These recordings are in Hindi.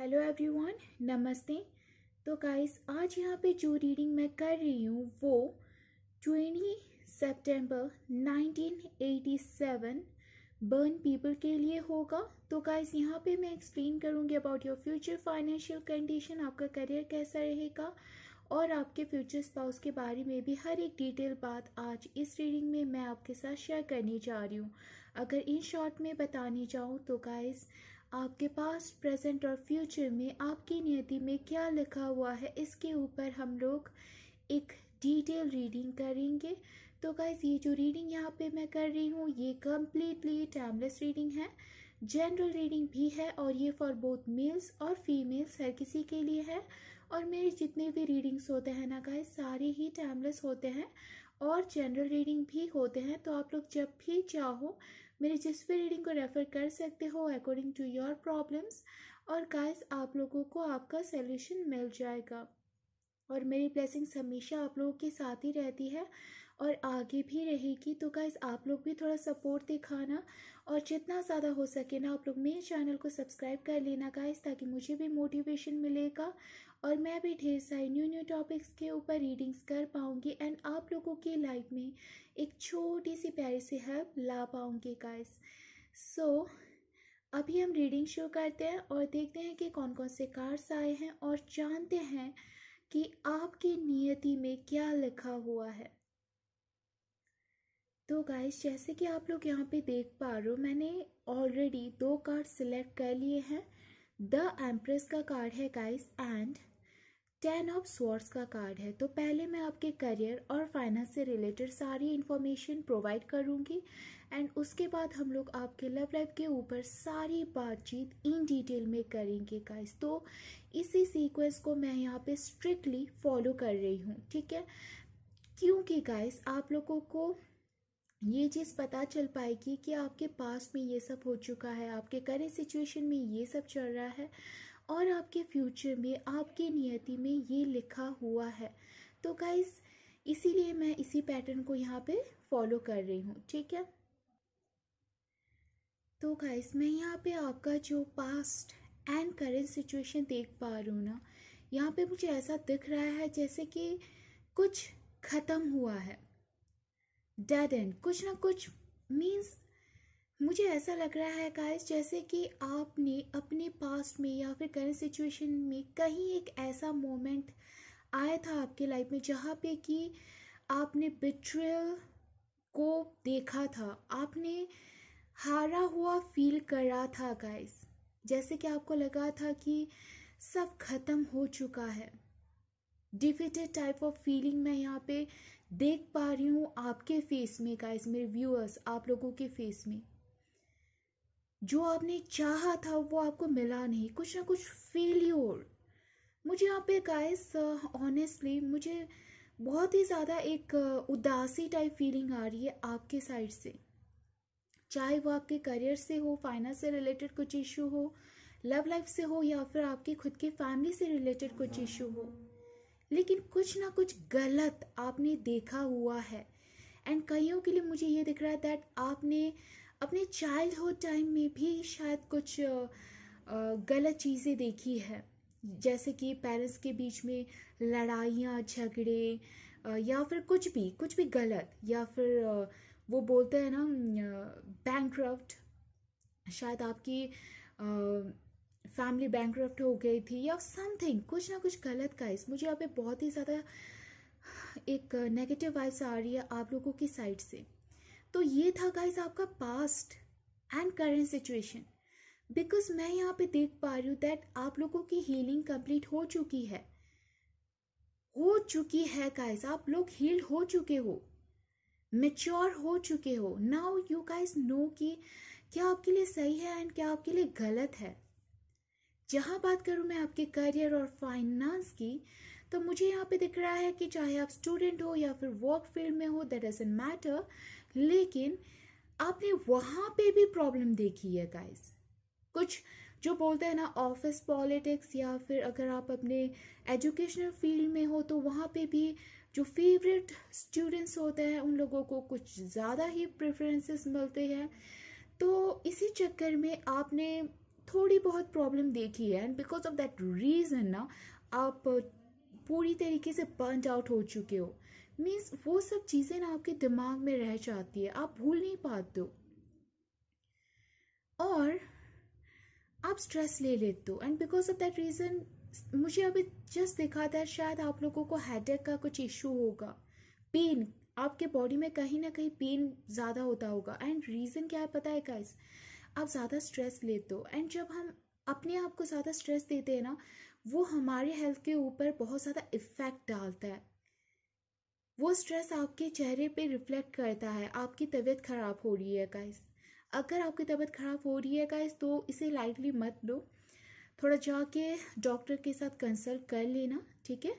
हेलो एवरीवन नमस्ते तो गाइस आज यहाँ पे जो रीडिंग मैं कर रही हूँ वो ट्वेंटी सितंबर 1987 बर्न पीपल के लिए होगा तो गाइस यहाँ पे मैं एक्सप्लेन करूँगी about your future financial condition आपका करियर कैसा रहेगा और आपके फ्यूचर स्पाउस के बारे में भी हर एक डिटेल बात आज इस रीडिंग में मैं आपके साथ शेयर करने जा रही हूँ अगर इन शॉर्ट में बताने जाऊँ तो गाइस आपके पास प्रेजेंट और फ्यूचर में आपकी नियति में क्या लिखा हुआ है इसके ऊपर हम लोग एक डिटेल रीडिंग करेंगे तो गाइज़ ये जो रीडिंग यहाँ पे मैं कर रही हूँ ये कम्प्लीटली टाइमलेस रीडिंग है जनरल रीडिंग भी है और ये फॉर बोथ मेल्स और फीमेल्स हर किसी के लिए है और मेरे जितने भी रीडिंग्स होते हैं ना गाइज सारे ही टाइमलेस होते हैं और जनरल रीडिंग भी होते हैं तो आप लोग जब भी चाहो मेरे जिस भी रीडिंग को रेफ़र कर सकते हो अकॉर्डिंग टू योर प्रॉब्लम्स और गाइस आप लोगों को आपका सोल्यूशन मिल जाएगा और मेरी ब्लेसिंग्स हमेशा आप लोगों के साथ ही रहती है और आगे भी रहेगी तो गाइस आप लोग भी थोड़ा सपोर्ट दिखाना और जितना ज़्यादा हो सके ना आप लोग मेरे चैनल को सब्सक्राइब कर लेना गाइस ताकि मुझे भी मोटिवेशन मिलेगा और मैं भी ढेर सारी न्यू न्यू टॉपिक्स के ऊपर रीडिंग्स कर पाऊँगी एंड आप लोगों की लाइफ में एक छोटी सी प्यारी सी हेल्प ला पाऊँगी गाइस सो so, अभी हम रीडिंग शुरू करते हैं और देखते हैं कि कौन कौन से कार्ड्स आए हैं और जानते हैं कि आपकी नियति में क्या लिखा हुआ है तो गाइस जैसे कि आप लोग यहाँ पे देख पा रहे हो मैंने ऑलरेडी दो कार्ड सिलेक्ट कर लिए हैं द एम्प्रेस का कार्ड है guys and ten of swords का कार्ड है तो पहले मैं आपके करियर और फाइनेंस से रिलेटेड सारी इन्फॉर्मेशन प्रोवाइड करूँगी एंड उसके बाद हम लोग आपके लव लाइफ के ऊपर सारी बातचीत इन डिटेल में करेंगे गाइस तो इसी सीक्वेंस को मैं यहाँ पे स्ट्रिक्टली फॉलो कर रही हूँ ठीक है क्योंकि गाइस आप लोगों को ये चीज़ पता चल पाएगी कि आपके पास में ये सब हो चुका है आपके करेंट सिचुएशन में ये सब चल रहा है और आपके फ्यूचर में आपके नियति में ये लिखा हुआ है तो गाइज़ इसीलिए मैं इसी पैटर्न को यहाँ पे फॉलो कर रही हूँ ठीक है तो गाइस मैं यहाँ पे आपका जो पास्ट एंड करेंट सिचुएशन देख पा रही हूँ ना यहाँ पे मुझे ऐसा दिख रहा है जैसे कि कुछ ख़त्म हुआ है डेड एंड कुछ ना कुछ मीन्स मुझे ऐसा लग रहा है गाइस जैसे कि आपने अपने पास्ट में या फिर करंट सिचुएशन में कहीं एक ऐसा मोमेंट आया था आपके लाइफ में जहाँ पे कि आपने बिट्रियल को देखा था आपने हारा हुआ फील करा था गाइस जैसे कि आपको लगा था कि सब खत्म हो चुका है डिफिटेड टाइप ऑफ फीलिंग मैं यहाँ पे देख पा रही हूँ आपके फेस में गाइस मेरे व्यूअर्स आप लोगों के फेस में जो आपने चाहा था वो आपको मिला नहीं कुछ ना कुछ फेल्योर मुझे यहाँ पे गाइस ऑनेस्टली मुझे बहुत ही ज़्यादा एक उदासी टाइप फीलिंग आ रही है आपके साइड से चाहे वो आपके करियर से हो फाइनेंस से रिलेटेड कुछ इशू हो लव लाइफ से हो या फिर आपके खुद के फैमिली से रिलेटेड कुछ इशू हो लेकिन कुछ ना कुछ गलत आपने देखा हुआ है एंड कईयों के लिए मुझे ये दिख रहा है दैट आपने अपने चाइल्डहुड टाइम में भी शायद कुछ गलत चीज़ें देखी है जैसे कि पेरेंट्स के बीच में लड़ाइयाँ झगड़े या फिर कुछ भी कुछ भी गलत या फिर वो बोलते हैं ना बैंक शायद आपकी फैमिली बैंक हो गई थी या समथिंग कुछ ना कुछ गलत का इस मुझे यहाँ पे बहुत ही ज़्यादा एक नेगेटिव वाइब्स आ रही है आप लोगों की साइड से तो ये था गाइस आपका past and current situation because मैं यहाँ पे देख पा रही हूँ दैट आप लोगों की हीलिंग कंप्लीट हो चुकी है हो चुकी है गाइस आप लोग हील हो चुके हो मेच्योर हो चुके हो नाउ यू गाइस नो कि क्या आपके लिए सही है एंड क्या आपके लिए गलत है जहाँ बात करूँ मैं आपके करियर और फाइनेंस की तो मुझे यहाँ पे दिख रहा है कि चाहे आप स्टूडेंट हो या फिर वर्क फील्ड में हो दैट डजेंट मैटर लेकिन आपने वहाँ पे भी प्रॉब्लम देखी है गाइस कुछ जो बोलते हैं ना ऑफिस पॉलिटिक्स या फिर अगर आप अपने एजुकेशनल फील्ड में हो तो वहाँ पे भी जो फेवरेट स्टूडेंट्स होते हैं उन लोगों को कुछ ज़्यादा ही प्रेफरेंसेस मिलते हैं तो इसी चक्कर में आपने थोड़ी बहुत प्रॉब्लम देखी है and because of that reason ना आप पूरी तरीके से बर्न आउट हो चुके हो मीन्स वो सब चीज़ें ना आपके दिमाग में रह जाती है आप भूल नहीं पाते हो और आप स्ट्रेस ले लेते हो and because of that reason मुझे अभी जस्ट देखा था शायद आप लोगों को हेडेक का कुछ इशू होगा पेन आपके बॉडी में कहीं ना कहीं पेन ज़्यादा होता होगा एंड रीज़न क्या है पता है गाइस आप ज़्यादा स्ट्रेस लेते हो एंड जब हम अपने आप को ज़्यादा स्ट्रेस देते हैं ना वो हमारे हेल्थ के ऊपर बहुत ज़्यादा इफ़ेक्ट डालता है वो स्ट्रेस आपके चेहरे पे रिफ्लेक्ट करता है आपकी तबीयत ख़राब हो रही है गाइस अगर आपकी तबीयत ख़राब हो रही है गाइस तो इसे लाइटली मत लो थोड़ा जाके डॉक्टर के साथ कंसल्ट कर लेना ठीक है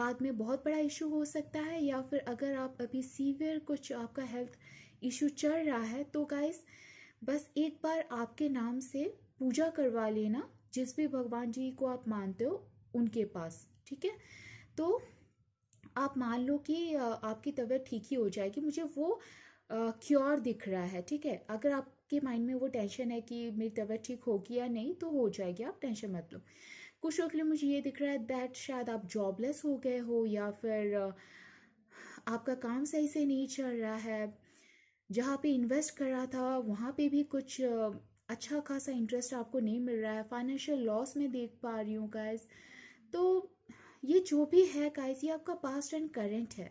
बाद में बहुत बड़ा इशू हो सकता है या फिर अगर आप अभी सीवियर कुछ आपका हेल्थ इशू चल रहा है तो गाइस बस एक बार आपके नाम से पूजा करवा लेना जिस भी भगवान जी को आप मानते हो उनके पास ठीक है तो आप मान लो कि आपकी तबीयत ठीक ही हो जाएगी मुझे वो क्योर दिख रहा है ठीक है अगर आपके माइंड में वो टेंशन है कि मेरी तबीयत ठीक होगी या नहीं तो हो जाएगी आप टेंशन मत लो कुछ लोग के लिए मुझे ये दिख रहा है दैट शायद आप जॉबलेस हो गए हो या फिर आपका काम सही से नहीं चल रहा है जहाँ पे इन्वेस्ट कर रहा था वहाँ पे भी कुछ अच्छा खासा इंटरेस्ट आपको नहीं मिल रहा है फाइनेंशियल लॉस में देख पा रही हूँ गैस तो ये जो भी है गाइस ये आपका पास्ट एंड करेंट है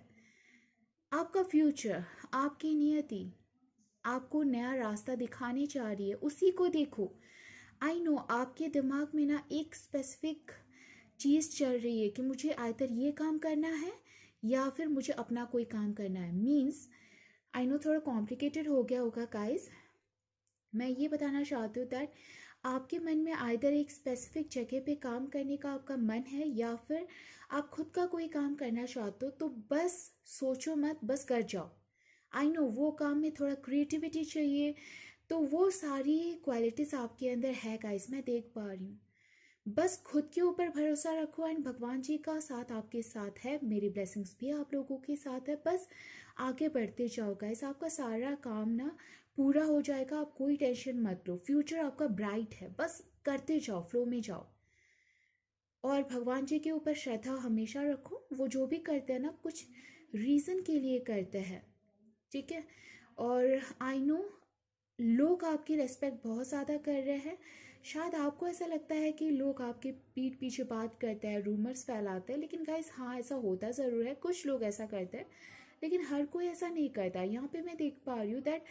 आपका फ्यूचर आपकी नियति आपको नया रास्ता दिखाने जा रही है उसी को देखो आई नो आपके दिमाग में ना एक स्पेसिफिक चीज़ चल रही है कि मुझे आयतर ये काम करना है या फिर मुझे अपना कोई काम करना है मीन्स आई नो थोड़ा कॉम्प्लिकेटेड हो गया होगा काइज मैं ये बताना चाहती हूँ दैट आपके मन में आइधर एक स्पेसिफिक जगह पे काम करने का आपका मन है या फिर आप खुद का कोई काम करना चाहते हो तो बस सोचो मत बस कर जाओ आई नो वो काम में थोड़ा क्रिएटिविटी चाहिए तो वो सारी क्वालिटीज़ आपके अंदर है गाइज मैं देख पा रही हूँ बस खुद के ऊपर भरोसा रखो एंड भगवान जी का साथ आपके साथ है मेरी ब्लेसिंग्स भी आप लोगों के साथ है बस आगे बढ़ते जाओ गाइस आपका सारा काम ना पूरा हो जाएगा आप कोई टेंशन मत लो फ्यूचर आपका ब्राइट है बस करते जाओ फ्लो में जाओ और भगवान जी के ऊपर श्रद्धा हमेशा रखो वो जो भी करते हैं ना कुछ रीज़न के लिए करते हैं ठीक है और आई नो लोग आपकी रेस्पेक्ट बहुत ज़्यादा कर रहे हैं शायद आपको ऐसा लगता है कि लोग आपके पीठ पीछे बात करते हैं रूमर्स फैलाते हैं लेकिन गाइस हाँ ऐसा होता ज़रूर है कुछ लोग ऐसा करते हैं लेकिन हर कोई ऐसा नहीं करता यहाँ पे मैं देख पा रही हूँ दैट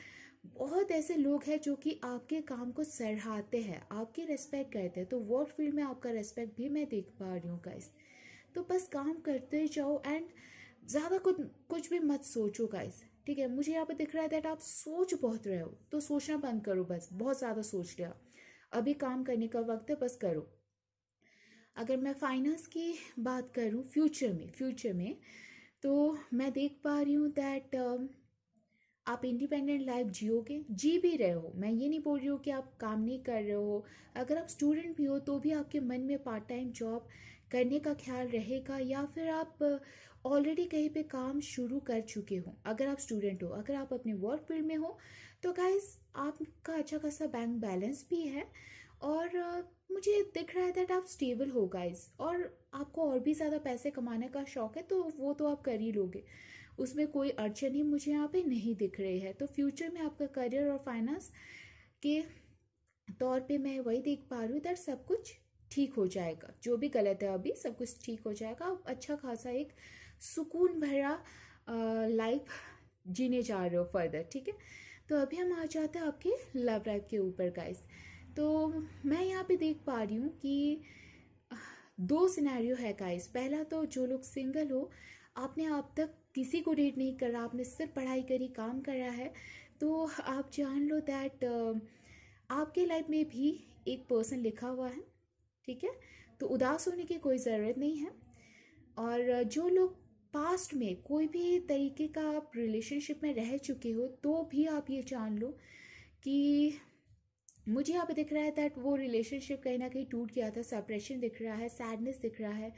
बहुत ऐसे लोग हैं जो कि आपके काम को सराहाते हैं आपकी रेस्पेक्ट करते हैं तो वर्क फील्ड में आपका रेस्पेक्ट भी मैं देख पा रही हूँ गाइस तो बस काम करते जाओ एंड ज़्यादा कुछ कुछ भी मत सोचो गाइस ठीक है मुझे यहाँ पे दिख रहा है दैट आप सोच बहुत रहे हो तो सोचना बंद करो बस बहुत ज़्यादा सोच लिया अभी काम करने का वक्त है बस करो अगर मैं फाइनेंस की बात करूँ फ्यूचर में फ्यूचर में तो मैं देख पा रही हूँ दैट आप इंडिपेंडेंट लाइफ जियोगे जी भी रहे हो मैं ये नहीं बोल रही हूँ कि आप काम नहीं कर रहे हो अगर आप स्टूडेंट भी हो तो भी आपके मन में पार्ट टाइम जॉब करने का ख्याल रहेगा या फिर आप ऑलरेडी कहीं पे काम शुरू कर चुके हो अगर आप स्टूडेंट हो अगर आप अपने वर्क फील्ड में हो तो गाइज आपका अच्छा खासा बैंक बैलेंस भी है और मुझे दिख रहा है दैट आप स्टेबल हो गाइज और आपको और भी ज़्यादा पैसे कमाने का शौक है तो वो तो आप कर ही लोगे उसमें कोई अड़चन ही मुझे यहाँ पे नहीं दिख रही है तो फ्यूचर में आपका करियर और फाइनेंस के तौर पे मैं वही देख पा रही हूँ दैट सब कुछ ठीक हो जाएगा जो भी गलत है अभी सब कुछ ठीक हो जाएगा आप अच्छा खासा एक सुकून भरा लाइफ जीने जा रहे हो फर्दर ठीक है तो अभी हम आ जाते हैं आपके लव लाइफ के ऊपर गाइस तो मैं यहाँ पे देख पा रही हूँ कि दो सिनेरियो है गाइस पहला तो जो लोग सिंगल हो आपने आप तक किसी को डेट नहीं कर रहा आपने सिर्फ पढ़ाई करी काम कर रहा है तो आप जान लो दैट आपके लाइफ में भी एक पर्सन लिखा हुआ है ठीक है तो उदास होने की कोई ज़रूरत नहीं है और जो लोग पास्ट में कोई भी तरीके का आप रिलेशनशिप में रह चुके हो तो भी आप ये जान लो कि मुझे यहाँ पर दिख रहा है दैट वो रिलेशनशिप कहीं ना कहीं टूट गया था सेपरेशन दिख रहा है सैडनेस दिख रहा है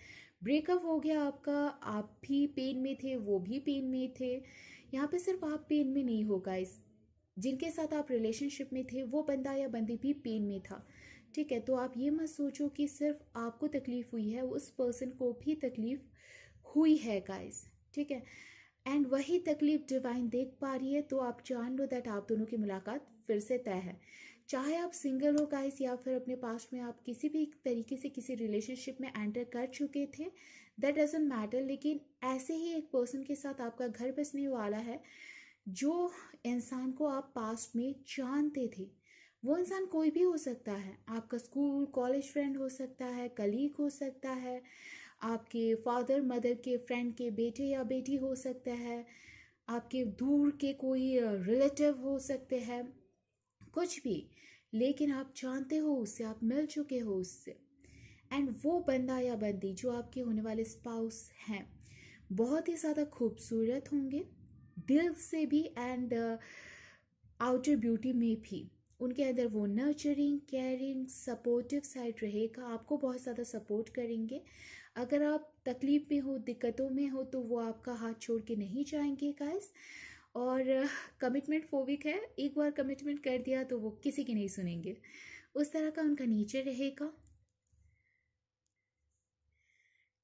ब्रेकअप हो गया आपका आप भी पेन में थे वो भी पेन में थे यहाँ पे सिर्फ आप पेन में नहीं हो गाइस जिनके साथ आप रिलेशनशिप में थे वो बंदा या बंदी भी पेन में था ठीक है तो आप ये मत सोचो कि सिर्फ आपको तकलीफ़ हुई है उस पर्सन को भी तकलीफ़ हुई है गाइस ठीक है एंड वही तकलीफ डिवाइन देख पा रही है तो आप जान लो दैट आप दोनों की मुलाकात फिर से तय है चाहे आप सिंगल हो गाइस या फिर अपने पास्ट में आप किसी भी तरीके से किसी रिलेशनशिप में एंटर कर चुके थे दैट डजेंट मैटर लेकिन ऐसे ही एक पर्सन के साथ आपका घर बसने वाला है जो इंसान को आप पास्ट में जानते थे वो इंसान कोई भी हो सकता है आपका स्कूल कॉलेज फ्रेंड हो सकता है कलीग हो सकता है आपके फादर मदर के फ्रेंड के बेटे या बेटी हो सकता है आपके दूर के कोई रिलेटिव हो सकते हैं कुछ भी लेकिन आप जानते हो उससे आप मिल चुके हो उससे एंड वो बंदा या बंदी जो आपके होने वाले स्पाउस हैं बहुत ही ज़्यादा खूबसूरत होंगे दिल से भी एंड आउटर ब्यूटी में भी उनके अंदर वो नर्चरिंग केयरिंग सपोर्टिव साइड रहेगा आपको बहुत ज़्यादा सपोर्ट करेंगे अगर आप तकलीफ़ में हो दिक्कतों में हो तो वो आपका हाथ छोड़ के नहीं जाएंगे गाइज़ और कमिटमेंट फोविक है एक बार कमिटमेंट कर दिया तो वो किसी की नहीं सुनेंगे उस तरह का उनका नेचर रहेगा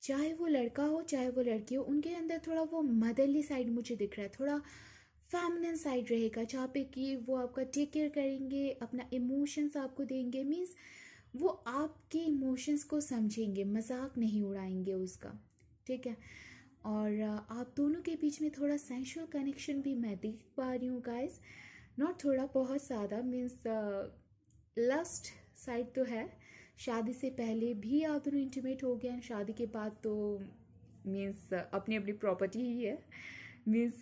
चाहे वो लड़का हो चाहे वो लड़की हो उनके अंदर थोड़ा वो मदरली साइड मुझे दिख रहा है थोड़ा फैमिलिन साइड रहेगा जहाँ पे कि वो आपका टेक केयर करेंगे अपना इमोशंस आपको देंगे मीन्स वो आपके इमोशंस को समझेंगे मजाक नहीं उड़ाएंगे उसका ठीक है और आप दोनों के बीच में थोड़ा सेंशुअल कनेक्शन भी मैं देख पा रही हूँ गाइस नॉट थोड़ा बहुत ज़्यादा मीन्स लस्ट साइड तो है शादी से पहले भी आप दोनों इंटीमेट हो गए शादी के बाद तो मीन्स अपनी अपनी प्रॉपर्टी ही है मीन्स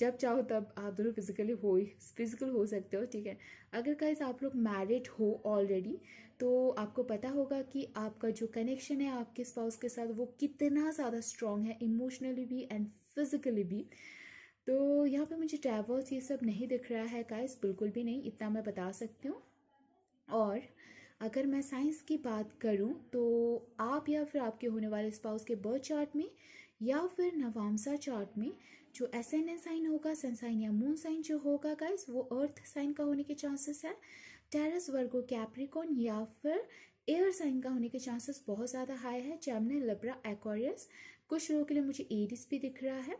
जब चाहो तब आप दोनों फिजिकली हो फिजिकल हो सकते हो ठीक है अगर गाइस आप लोग मैरिड हो ऑलरेडी तो आपको पता होगा कि आपका जो कनेक्शन है आपके स्पाउस के साथ वो कितना ज़्यादा स्ट्रॉन्ग है इमोशनली भी एंड फिज़िकली भी तो यहाँ पे मुझे ट्रैवल्स ये सब नहीं दिख रहा है काइस बिल्कुल भी नहीं इतना मैं बता सकती हूँ और अगर मैं साइंस की बात करूँ तो आप या फिर आपके होने वाले स्पाउस के बर्थ चार्ट में या फिर नवामसा चार्ट में जो एस एन साइन होगा सन साइन या मून साइन जो होगा काइस वो अर्थ साइन का होने के चांसेस है टैरस वर्गो कैप्रिकॉन या फिर एयर साइन का होने के चांसेस बहुत ज़्यादा हाई है जैमने लिब्रा एक्वारियस कुछ लोगों के लिए मुझे एडिस भी दिख रहा है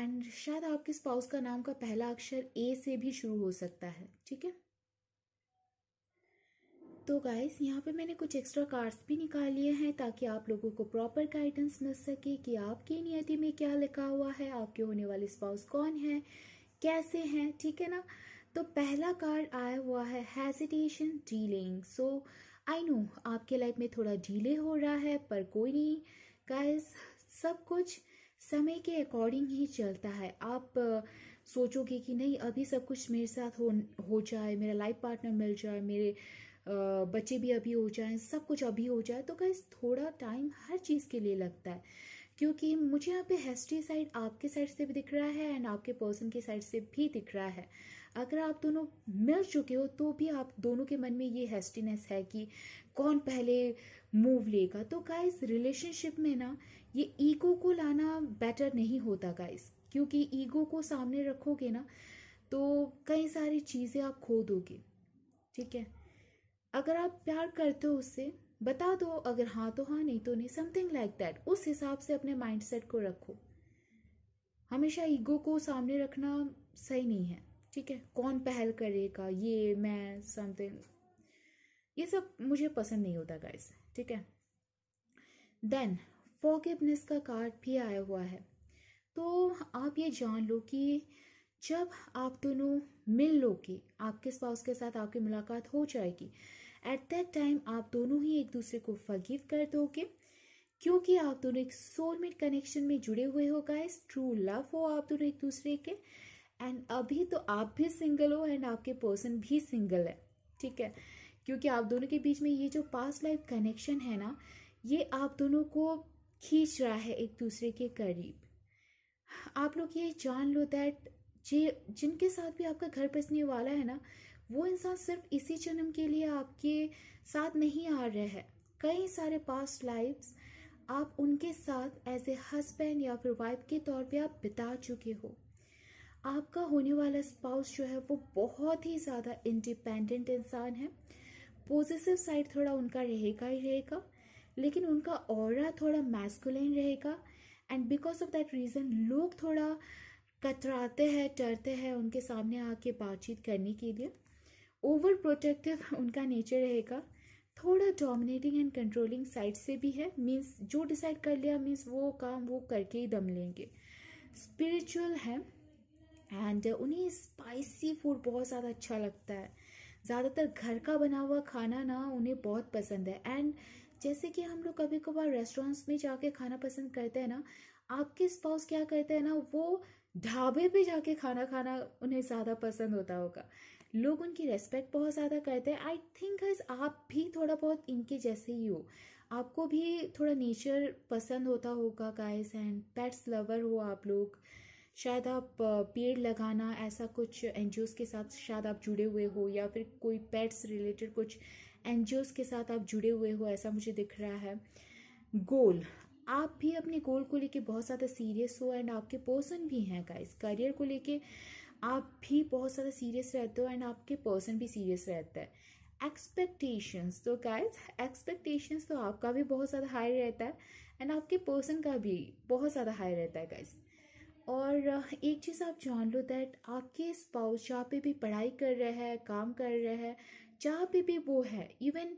एंड शायद आपके स्पाउस का नाम का पहला अक्षर ए से भी शुरू हो सकता है ठीक है तो गाइस यहाँ पे मैंने कुछ एक्स्ट्रा कार्ड्स भी निकाल लिए हैं ताकि आप लोगों को प्रॉपर गाइडेंस मिल सके कि आपकी नियति में क्या लिखा हुआ है आपके होने वाले स्पाउस कौन है कैसे हैं ठीक है ना तो पहला कार्ड आया हुआ है hesitation dealing so I know आपके लाइफ में थोड़ा डीले हो रहा है पर कोई नहीं गाइस सब कुछ समय के अकॉर्डिंग ही चलता है आप सोचोगे कि नहीं अभी सब कुछ मेरे साथ हो हो जाए मेरा लाइफ पार्टनर मिल जाए मेरे बच्चे भी अभी हो जाए सब कुछ अभी हो जाए तो गाइस थोड़ा टाइम हर चीज़ के लिए लगता है क्योंकि मुझे यहाँ पे हेस्ट्री साइड आपके साइड से भी दिख रहा है एंड आपके पर्सन के साइड से भी दिख रहा है अगर आप दोनों मिल चुके हो तो भी आप दोनों के मन में ये हेस्टीनेस है कि कौन पहले मूव लेगा तो गाइस रिलेशनशिप में ना ये ईगो को लाना बेटर नहीं होता गाइस क्योंकि ईगो को सामने रखोगे ना तो कई सारी चीज़ें आप खो दोगे ठीक है अगर आप प्यार करते हो उससे बता दो अगर हाँ तो हाँ नहीं तो नहीं समथिंग लाइक दैट उस हिसाब से अपने माइंडसेट को रखो हमेशा ईगो को सामने रखना सही नहीं है ठीक है कौन पहल करेगा ये मैं समथिंग ये सब मुझे पसंद नहीं होता गाइस ठीक है देन फॉरगिवनेस का कार्ड भी आया हुआ है तो आप ये जान लो कि जब आप दोनों मिल लोगे आपके स्पाउस के साथ आपकी मुलाकात हो जाएगी एट दैट टाइम आप दोनों ही एक दूसरे को फगीव कर दोगे क्योंकि आप दोनों एक सोलमेट कनेक्शन में जुड़े हुए हो गाइस ट्रू लव हो आप दोनों एक दूसरे के एंड अभी तो आप भी सिंगल हो एंड आपके पर्सन भी सिंगल है ठीक है क्योंकि आप दोनों के बीच में ये जो पास्ट लाइफ कनेक्शन है ना ये आप दोनों को खींच रहा है एक दूसरे के करीब आप लोग ये जान लो दैट जे जिनके साथ भी आपका घर बसने वाला है ना वो इंसान सिर्फ इसी जन्म के लिए आपके साथ नहीं आ रहा है कई सारे पास्ट लाइफ्स आप उनके साथ एज ए हस्बैंड या फिर वाइफ के तौर पे आप बिता चुके हो आपका होने वाला स्पाउस जो है वो बहुत ही ज़्यादा इंडिपेंडेंट इंसान है पॉजिटिव साइड थोड़ा उनका रहेगा ही रहेगा लेकिन उनका और थोड़ा मैस्कुलिन रहेगा and because of that reason लोग थोड़ा कतराते हैं डरते हैं उनके सामने आके बातचीत करने के लिए ओवर प्रोटेक्टिव उनका नेचर रहेगा थोड़ा डोमिनेटिंग एंड कंट्रोलिंग साइड से भी है मीन्स जो डिसाइड कर लिया मीन्स वो काम वो करके ही दम लेंगे स्पिरिचुअल है एंड uh, उन्हें स्पाइसी फूड बहुत ज़्यादा अच्छा लगता है ज़्यादातर घर का बना हुआ खाना ना उन्हें बहुत पसंद है एंड जैसे कि हम लोग कभी कभार रेस्टोरेंट्स में जाके खाना पसंद करते हैं ना आपके स्पाउस क्या करते हैं ना वो ढाबे पे जाके खाना खाना उन्हें ज़्यादा पसंद होता होगा लोग उनकी रेस्पेक्ट बहुत ज़्यादा करते हैं आई थिंक हज आप भी थोड़ा बहुत इनके जैसे ही हो आपको भी थोड़ा नेचर पसंद होता होगा गाइस एंड पेट्स लवर हो आप लोग शायद आप पेड़ लगाना ऐसा कुछ एन के साथ शायद आप जुड़े हुए हो या फिर कोई पेट्स रिलेटेड कुछ एन के साथ आप जुड़े हुए हो ऐसा मुझे दिख रहा है गोल आप भी अपने गोल को लेके बहुत ज़्यादा सीरियस हो एंड आपके पर्सन भी हैं गाइस करियर को लेके आप भी बहुत ज़्यादा सीरियस रहते हो एंड आपके पर्सन भी सीरियस रहता है एक्सपेक्टेशंस तो गाइस एक्सपेक्टेशंस तो आपका भी बहुत ज़्यादा हाई रहता है एंड आपके पर्सन का भी बहुत ज़्यादा हाई रहता है गाइस और एक चीज़ आप जान लो दैट आपके स्पाउस जहाँ पे भी पढ़ाई कर रहे है काम कर रहे है जहाँ पे भी वो है इवन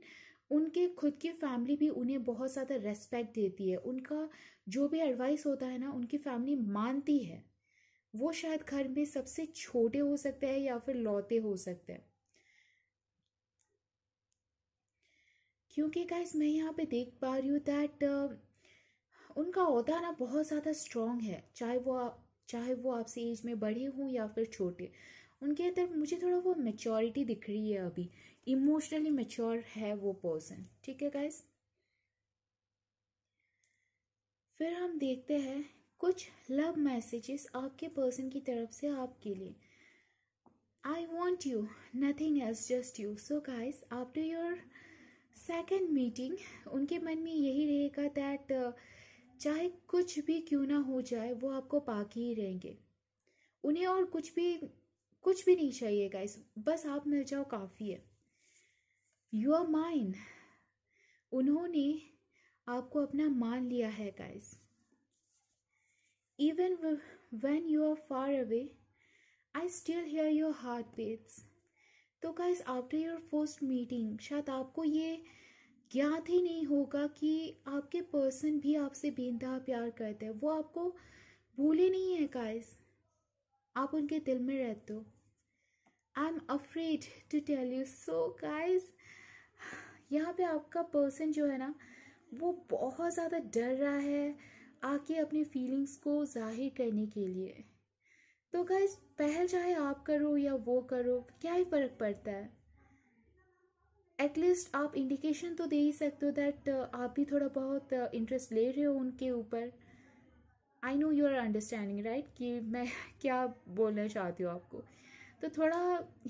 उनके खुद की फैमिली भी उन्हें बहुत ज़्यादा रेस्पेक्ट देती है उनका जो भी एडवाइस होता है ना उनकी फैमिली मानती है वो शायद घर में सबसे छोटे हो सकते हैं या फिर लौते हो सकते हैं क्योंकि गाइस मैं यहाँ पे देख पा रही हूँ दैट उनका अहदा ना बहुत ज़्यादा स्ट्रॉन्ग है चाहे वो आप चाहे वो आपसे एज में बड़े हों या फिर छोटे उनके अंदर मुझे थोड़ा वो मेचोरिटी दिख रही है अभी इमोशनली मेच्योर है वो पर्सन ठीक है गाइस फिर हम देखते हैं कुछ लव मैसेजेस आपके पर्सन की तरफ से आपके लिए I want you nothing as just you so guys after your second meeting उनके मन में यही रहेगा दैट चाहे कुछ भी क्यों ना हो जाए वो आपको बाकी ही रहेंगे उन्हें और कुछ भी कुछ भी नहीं चाहिए गाइस बस आप मिल जाओ काफ़ी है यू आर माइन उन्होंने आपको अपना मान लिया है guys even when you are far away I still hear your heart beats तो guys after your first meeting शायद आपको ये ज्ञात ही नहीं होगा कि आपके पर्सन भी आपसे बेनता प्यार करते हैं वो आपको भूले नहीं है गाइस आप उनके दिल में रहते हो I am afraid to tell you so guys यहाँ पे आपका पर्सन जो है ना वो बहुत ज़्यादा डर रहा है आके अपनी फीलिंग्स को जाहिर करने के लिए तो गाइज पहल चाहे आप करो या वो करो क्या ही फ़र्क पड़ता है एटलीस्ट आप इंडिकेशन तो दे ही सकते हो दैट uh, आप भी थोड़ा बहुत इंटरेस्ट uh, ले रहे हो उनके ऊपर I know you are understanding right कि मैं क्या बोलना चाहती हूँ आपको तो थोड़ा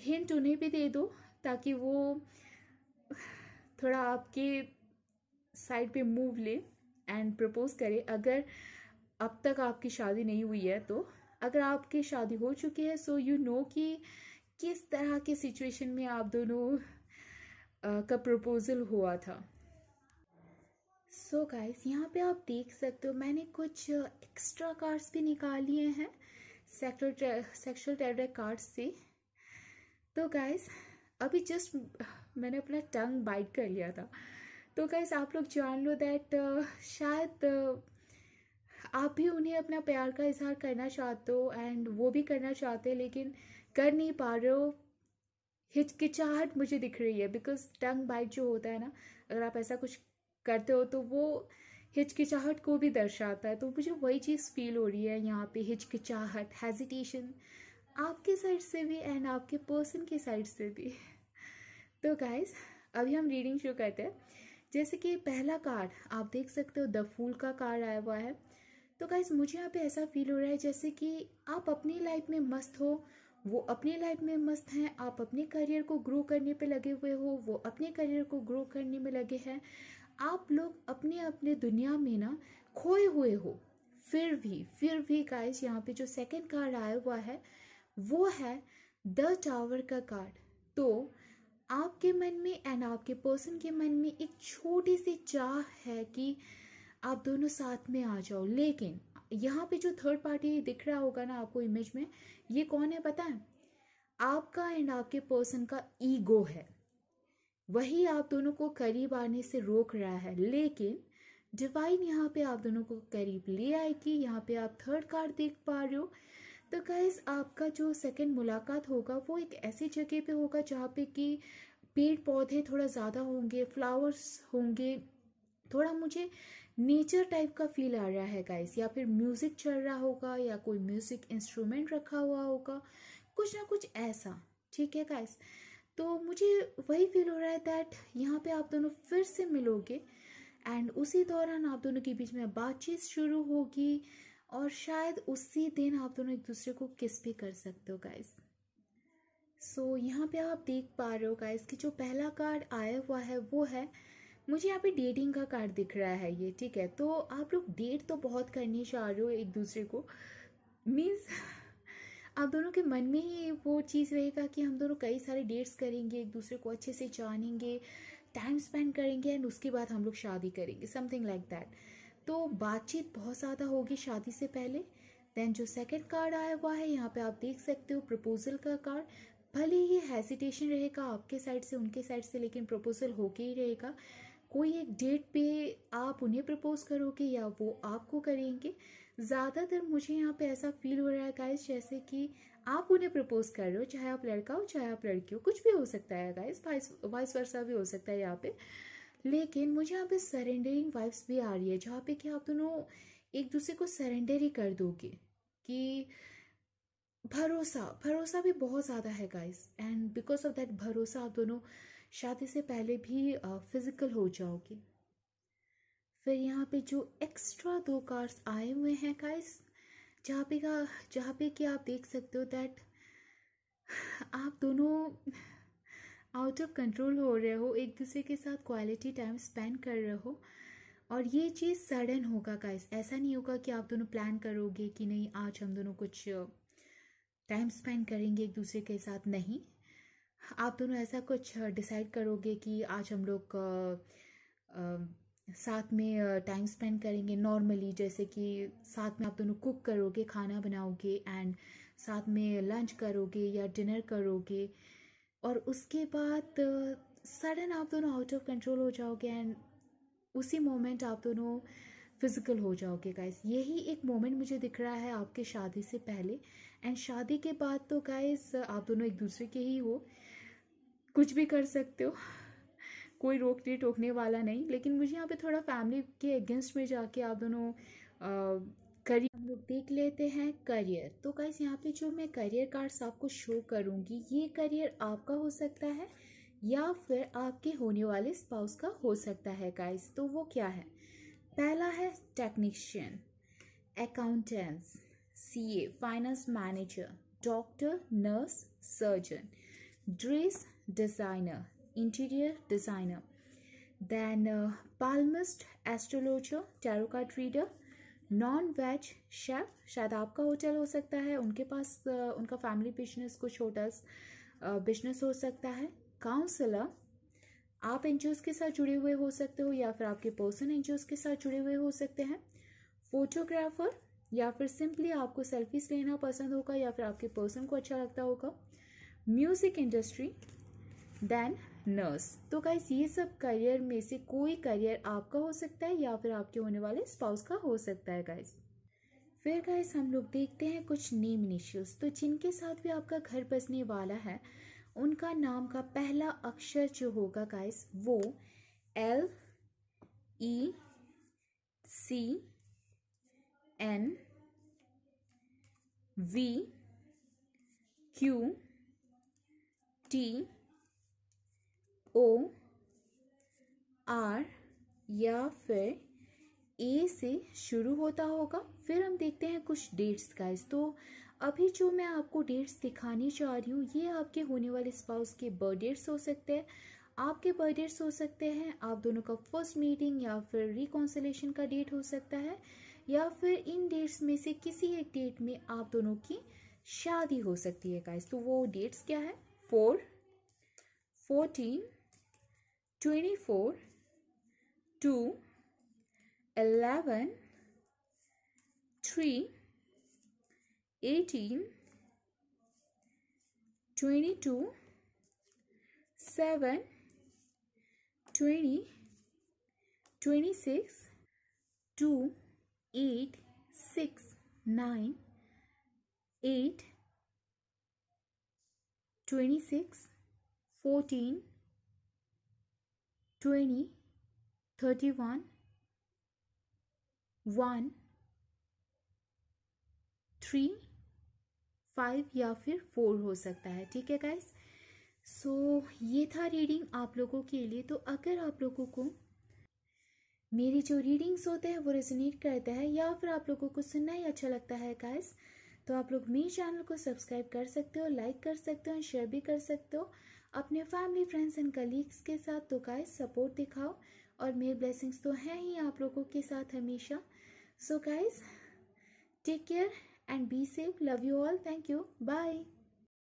हिंट उन्हें भी दे दो ताकि वो थोड़ा आपके साइड पे मूव ले एंड प्रपोज करे अगर अब तक आपकी शादी नहीं हुई है तो अगर आपकी शादी हो चुकी है सो यू नो कि किस तरह के सिचुएशन में आप दोनों का प्रपोज़ल हुआ था सो so गाइस यहाँ पे आप देख सकते हो मैंने कुछ एक्स्ट्रा कार्ड्स भी निकाल लिए हैं सेक्टर सेक्शुअल टेरर कार्ड्स से तो गाइस अभी जस्ट मैंने अपना टंग बाइट कर लिया था तो गाइस आप लोग जान लो दैट शायद आप भी उन्हें अपना प्यार का इजहार करना चाहते हो एंड वो भी करना चाहते हैं लेकिन कर नहीं पा रहे हो हिचकिचाहट मुझे दिख रही है बिकॉज टंग बाइट जो होता है ना अगर आप ऐसा कुछ करते हो तो वो हिचकिचाहट को भी दर्शाता है तो मुझे वही चीज़ फील हो रही है यहाँ पे हिचकिचाहट हेजिटेशन आपके साइड से भी एंड आपके पर्सन के साइड से भी तो गाइज अभी हम रीडिंग शुरू करते हैं जैसे कि पहला कार्ड आप देख सकते हो द फूल का कार्ड आया हुआ है तो गाइज मुझे यहाँ पे ऐसा फील हो रहा है जैसे कि आप अपनी लाइफ में मस्त हो वो अपनी लाइफ में मस्त हैं आप अपने करियर को ग्रो करने पे लगे हुए हो वो अपने करियर को ग्रो करने में लगे हैं आप लोग अपने अपने दुनिया में ना खोए हुए हो फिर भी फिर भी गाइस यहाँ पे जो सेकंड कार्ड आया हुआ है वो है द टावर का कार्ड तो आपके मन में एंड आपके पर्सन के मन में एक छोटी सी चाह है कि आप दोनों साथ में आ जाओ लेकिन यहाँ पे जो थर्ड पार्टी दिख रहा होगा ना आपको इमेज में ये कौन है पता है आपका एंड आपके पर्सन का ईगो है वही आप दोनों को करीब आने से रोक रहा है लेकिन डिवाइन यहाँ पे आप दोनों को करीब ले आएगी यहाँ पे आप थर्ड कार्ड देख पा रहे हो तो गैस आपका जो सेकंड मुलाकात होगा वो एक ऐसी जगह पे होगा जहाँ पे कि पेड़ पौधे थोड़ा ज़्यादा होंगे फ्लावर्स होंगे थोड़ा मुझे नेचर टाइप का फील आ रहा है गाइस या फिर म्यूज़िक चल रहा होगा या कोई म्यूज़िक इंस्ट्रूमेंट रखा हुआ होगा कुछ ना कुछ ऐसा ठीक है गाइस तो मुझे वही फील हो रहा है दैट यहाँ पे आप दोनों फिर से मिलोगे एंड उसी दौरान आप दोनों के बीच में बातचीत शुरू होगी और शायद उसी दिन आप दोनों एक दूसरे को किस भी कर सकते हो गाइस सो so, यहाँ पे आप देख पा रहे हो गाइस कि जो पहला कार्ड आया हुआ है वो है मुझे यहाँ पे डेटिंग का कार्ड दिख रहा है ये ठीक है तो आप लोग डेट तो बहुत करनी चाह रहे हो एक दूसरे को मीन्स आप दोनों के मन में ही वो चीज़ रहेगा कि हम दोनों कई सारे डेट्स करेंगे एक दूसरे को अच्छे से जानेंगे टाइम स्पेंड करेंगे एंड उसके बाद हम लोग शादी करेंगे समथिंग लाइक दैट तो बातचीत बहुत ज़्यादा होगी शादी से पहले देन जो सेकंड कार्ड आया हुआ है यहाँ पे आप देख सकते हो प्रपोजल का कार्ड भले ही हेजिटेशन रहेगा आपके साइड से उनके साइड से लेकिन प्रपोजल होके ही रहेगा कोई एक डेट पे आप उन्हें प्रपोज़ करोगे या वो आपको करेंगे ज़्यादातर मुझे यहाँ पे ऐसा फील हो रहा है गाइस जैसे कि आप उन्हें प्रपोज़ कर रहे हो चाहे आप लड़का हो चाहे आप लड़की हो कुछ भी हो सकता है गाइस वाइस वाइस वर्षा भी हो सकता है यहाँ पे लेकिन मुझे यहाँ पे सरेंडरिंग वाइब्स भी आ रही है जहाँ पे कि आप दोनों एक दूसरे को सरेंडर ही कर दोगे कि भरोसा भरोसा भी बहुत ज़्यादा है guys and because of that भरोसा आप दोनों शादी से पहले भी फिज़िकल हो जाओगे फिर यहाँ पे जो एक्स्ट्रा दो कार्स आए हुए हैं गाइस जहाँ पे का जहाँ पे कि आप देख सकते हो दैट आप दोनों आउट ऑफ कंट्रोल हो रहे हो एक दूसरे के साथ क्वालिटी टाइम स्पेंड कर रहे हो और ये चीज़ सडन होगा गाइस ऐसा नहीं होगा कि आप दोनों प्लान करोगे कि नहीं आज हम दोनों कुछ टाइम स्पेंड करेंगे एक दूसरे के साथ नहीं आप दोनों ऐसा कुछ डिसाइड करोगे कि आज हम लोग साथ में टाइम स्पेंड करेंगे नॉर्मली जैसे कि साथ में आप दोनों कुक करोगे खाना बनाओगे एंड साथ में लंच करोगे या डिनर करोगे और उसके बाद सडन आप दोनों आउट ऑफ कंट्रोल हो जाओगे एंड उसी मोमेंट आप दोनों फिज़िकल हो जाओगे गाइस यही एक मोमेंट मुझे दिख रहा है आपके शादी से पहले एंड शादी के बाद तो गाइज आप दोनों एक दूसरे के ही हो कुछ भी कर सकते हो कोई रोकने टोकने वाला नहीं लेकिन मुझे यहाँ पे थोड़ा फैमिली के अगेंस्ट में जाके आप दोनों करियर हम लोग देख लेते हैं करियर तो गाइज यहाँ पे जो मैं करियर कार्ड्स आपको शो करूँगी ये करियर आपका हो सकता है या फिर आपके होने वाले स्पाउस का हो सकता है गाइज तो वो क्या है पहला है technician accountants a finance manager doctor nurse surgeon dress designer interior designer then uh, palmist astrologer tarot card reader non veg chef शायद आपका होटल हो सकता है उनके पास uh, उनका फैमिली बिजनेस कुछ होटल्स बिजनेस uh, हो सकता है काउंसलर आप एन के साथ जुड़े हुए हो सकते हो या फिर आपके पर्सन एन के साथ जुड़े हुए हो सकते हैं फोटोग्राफर या फिर सिंपली आपको सेल्फीज लेना पसंद होगा या फिर आपके पर्सन को अच्छा लगता होगा म्यूज़िक इंडस्ट्री देन नर्स तो गाइस ये सब करियर में से कोई करियर आपका हो सकता है या फिर आपके होने वाले स्पाउस का हो सकता है गाइस फिर गाइस हम लोग देखते हैं कुछ नेम इनिशियल्स तो जिनके साथ भी आपका घर बसने वाला है उनका नाम का पहला अक्षर जो होगा गाइस वो L E C N V Q T O R या फिर ए से शुरू होता होगा फिर हम देखते हैं कुछ डेट्स का इस तो अभी जो मैं आपको डेट्स दिखाने जा रही हूँ ये आपके होने वाले स्पाउस के बर्थ डेट्स हो सकते हैं आपके बर्थ डेट्स हो सकते हैं आप दोनों का फर्स्ट मीटिंग या फिर रिकॉन्सलेशन का डेट हो सकता है या फिर इन डेट्स में से किसी एक डेट में आप दोनों की शादी हो सकती है गाइस तो वो डेट्स क्या है four fourteen twenty four two eleven three eighteen twenty two seven twenty twenty six two eight six nine eight twenty six fourteen twenty thirty one one three five या फिर फोर हो सकता है ठीक है गाइस सो so, ये था रीडिंग आप लोगों के लिए तो अगर आप लोगों को मेरी जो रीडिंग्स होते हैं वो रेजोनेट करते हैं या फिर आप लोगों को सुनना ही अच्छा लगता है गाइस तो आप लोग मेरे चैनल को सब्सक्राइब कर सकते हो लाइक कर सकते हो शेयर भी कर सकते हो अपने फैमिली फ्रेंड्स एंड कलीग्स के साथ तो गाइस सपोर्ट दिखाओ और मेरे ब्लेसिंग्स तो हैं ही आप लोगों के साथ हमेशा so guys take care and be safe love you all thank you bye